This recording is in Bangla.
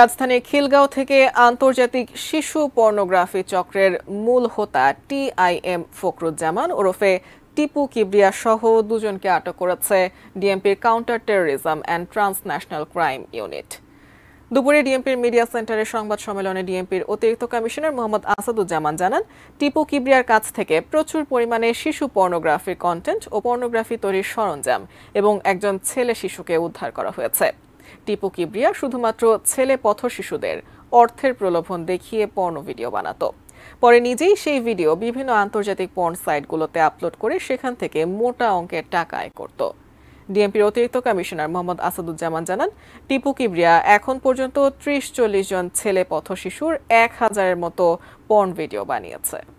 রাজধানীর খিলগাঁও থেকে আন্তর্জাতিক শিশু পর্নোগ্রাফি চক্রের মূল হোতা টিআইএম ফখরুজ্জামান ওরফে টিপু কিবরিয়া সহ দুজনকে আটক করেছে ডিএমপির counter terrorism and transnational crime unit দুপুরে ডিএমপির মিডিয়া সেন্টারের সংবাদ সম্মেলনে ডিএমপির অতিরিক্ত কমিশনার মোহাম্মদ আসাদুজ্জামান জানান টিপু কিবরিয়ার কাছ থেকে প্রচুর পরিমাণে শিশু পর্নোগ্রাফির কন্টেন্ট ও পর্নোগ্রাফি তৈরির সরঞ্জাম এবং একজন ছেলে শিশুকে উদ্ধার করা হয়েছে টিপু কিবরিয়া শুধুমাত্র ছেলে পথ শিশুদের অর্থের প্রলোভন দেখিয়ে পর্ণ ভিডিও বানাতো পরে নিজেই সেই ভিডিও বিভিন্ন আন্তর্জাতিক পর্ন সাইটগুলোতে আপলোড করে সেখান থেকে মোটা অঙ্কের টাকা আয় করত ডিএমপির অতিরিক্ত কমিশনার মোহাম্মদ আসাদুজ্জামান জানান টিপু কিবরিয়া এখন পর্যন্ত ত্রিশ চল্লিশ জন ছেলে পথ শিশুর এক হাজারের মতো পর্ন ভিডিও বানিয়েছে